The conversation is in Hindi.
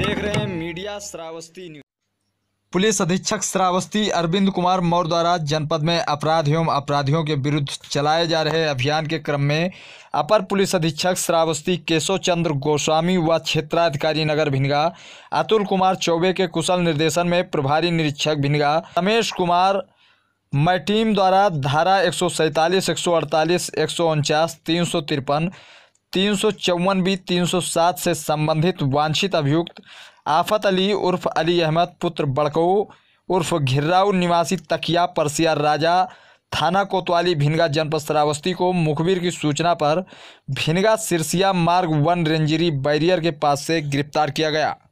देख रहे हैं मीडिया श्रावस्ती न्यूज पुलिस अधीक्षक श्रावस्ती अरविंद कुमार मौर्य द्वारा जनपद में अपराध एवं अपराधियों के विरुद्ध चलाए जा रहे अभियान के क्रम में अपर पुलिस अधीक्षक श्रावस्ती केशव चंद्र गोस्वामी व क्षेत्राधिकारी नगर भिनगा अतुल कुमार चौबे के कुशल निर्देशन में प्रभारी निरीक्षक भिनगा रमेश कुमार मैटीम टीम द्वारा धारा एक सौ सैंतालीस एक सौ अड़तालीस एक सौ उनचास तीन सौ तिरपन तीन सौ चौवन बी तीन सौ सात से संबंधित वांछित अभियुक्त आफत अली उर्फ अली अहमद पुत्र बड़कऊ उर्फ घिर्राऊ निवासी तकिया परसिया राजा थाना कोतवाली भिनगा जनपद श्रावस्ती को मुखबिर की सूचना पर भिनगा सिरसिया मार्ग वन रेंजरी बैरियर के पास से गिरफ्तार किया गया